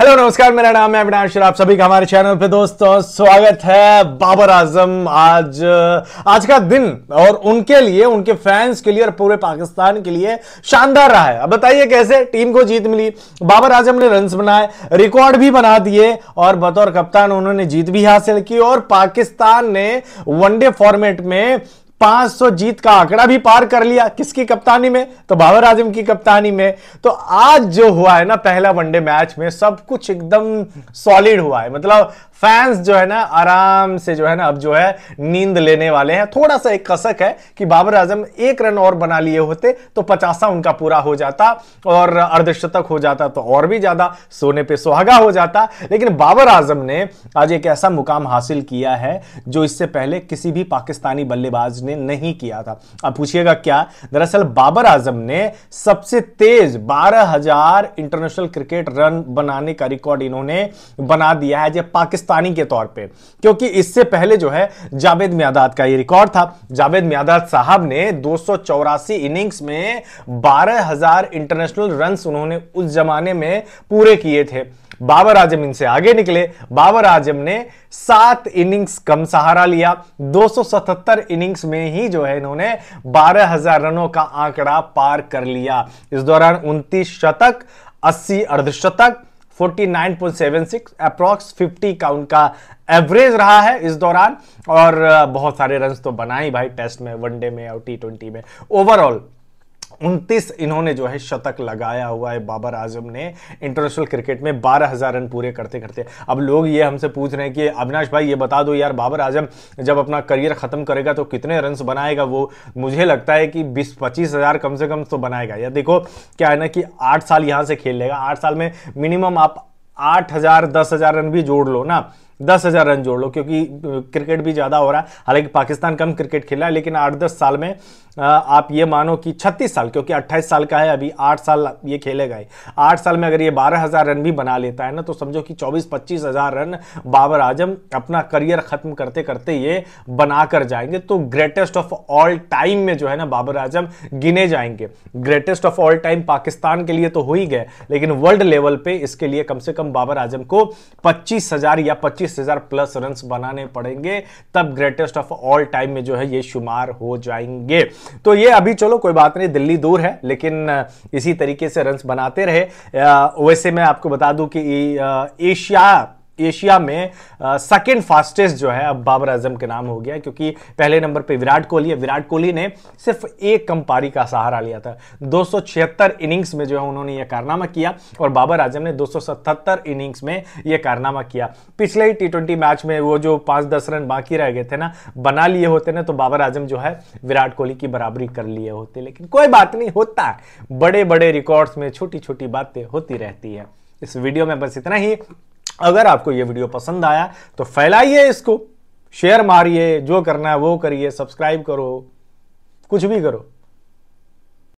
hello नमस्कार मेरा नाम है अविनाश आप सभी का हमारे चैनल पे दोस्तों स्वागत है बाबर आजम आज आज का दिन और उनके लिए उनके फैंस के लिए और पूरे पाकिस्तान के लिए शानदार रहा है अब बताइए कैसे टीम को जीत मिली बाबर आजम ने रन बनाए रिकॉर्ड भी बना दिए और बतौर कप्तान उन्होंने जीत भी हासिल की और पाकिस्तान ने वनडे फॉर्मेट में 500 जीत का आंकड़ा भी पार कर लिया किसकी कप्तानी में तो बाबर आजम की कप्तानी में तो आज जो हुआ है ना पहला वनडे मैच में सब कुछ एकदम सॉलिड हुआ है मतलब फैंस जो है ना आराम से जो है ना अब जो है नींद लेने वाले हैं थोड़ा सा एक कसक है कि बाबर आजम एक रन और बना लिए होते तो पचासा उनका पूरा हो जाता और अर्धशतक हो जाता तो और भी ज्यादा सोने पे सुहागा हो जाता लेकिन बाबर आजम ने आज एक ऐसा मुकाम हासिल किया है जो इससे पहले किसी भी पाकिस्तानी बल्लेबाज ने नहीं किया था अब पूछिएगा क्या दरअसल बाबर आजम ने सबसे तेज बारह इंटरनेशनल क्रिकेट रन बनाने का रिकॉर्ड इन्होंने बना दिया है जब पाकिस्तान पानी के तौर पे क्योंकि इससे पहले जो है जावेद म्यादाद का ये रिकॉर्ड था जावेद म्यादाद साहब ने दो इनिंग्स में 12000 इंटरनेशनल रन उन्होंने उस जमाने में पूरे किए थे बाबर आजम इनसे आगे निकले बाबर आजम ने सात इनिंग्स कम सहारा लिया 277 इनिंग्स में ही जो है इन्होंने 12000 रनों का आंकड़ा पार कर लिया इस दौरान 29 शतक 80 अर्धशतक 49.76 अप्रॉक्स 50 का उनका एवरेज रहा है इस दौरान और बहुत सारे रन तो बनाए भाई टेस्ट में वनडे में और टी ट्वेंटी में ओवरऑल उनतीस इन्होंने जो है शतक लगाया हुआ है बाबर आजम ने इंटरनेशनल क्रिकेट में बारह हज़ार रन पूरे करते करते अब लोग ये हमसे पूछ रहे हैं कि अविनाश भाई ये बता दो यार बाबर आजम जब अपना करियर ख़त्म करेगा तो कितने रन बनाएगा वो मुझे लगता है कि बीस पच्चीस हज़ार कम से कम तो बनाएगा या देखो क्या है ना कि आठ साल यहां से खेल लेगा आठ साल में मिनिमम आप आठ हज़ार दस हज़ार रन भी जोड़ लो ना दस हज़ार रन जोड़ लो क्योंकि क्रिकेट भी ज़्यादा हो रहा है हालांकि पाकिस्तान कम क्रिकेट खेला है लेकिन आठ दस साल में आप ये मानो कि छत्तीस साल क्योंकि अट्ठाईस साल का है अभी आठ साल ये खेलेगा ही आठ साल में अगर ये बारह हज़ार रन भी बना लेता है ना तो समझो कि चौबीस पच्चीस हज़ार रन बाबर आजम अपना करियर ख़त्म करते करते ये बना कर जाएंगे तो ग्रेटेस्ट ऑफ ऑल टाइम में जो है ना बाबर आजम गिने जाएंगे greatest of all time Pakistan के लिए तो हो ही गए लेकिन वर्ल्ड लेवल पर इसके लिए कम से कम बाबर आजम को पच्चीस या पच्चीस पच्चीस हजार प्लस रन बनाने पड़ेंगे तब ग्रेटेस्ट ऑफ ऑल टाइम में जो है ये शुमार हो जाएंगे तो ये अभी चलो कोई बात नहीं दिल्ली दूर है लेकिन इसी तरीके से रन बनाते रहे वैसे मैं आपको बता दूं कि एशिया एशिया में सेकेंड फास्टेस्ट जो है अब बाबर आजम के नाम हो गया क्योंकि पहले नंबर पे विराट कोहली है विराट कोहली ने सिर्फ एक कम पारी का सहारा लिया था दो इनिंग्स में जो है उन्होंने यह कारनामा किया और बाबर आजम ने दो इनिंग्स में यह कारनामा किया पिछले ही टी मैच में वो जो पाँच दस रन बाकी रह गए थे ना बना लिए होते ना तो बाबर आजम जो है विराट कोहली की बराबरी कर लिए होते लेकिन कोई बात नहीं होता बड़े बड़े रिकॉर्ड्स में छोटी छोटी बातें होती रहती है इस वीडियो में बस इतना ही अगर आपको यह वीडियो पसंद आया तो फैलाइए इसको शेयर मारिए जो करना है वो करिए सब्सक्राइब करो कुछ भी करो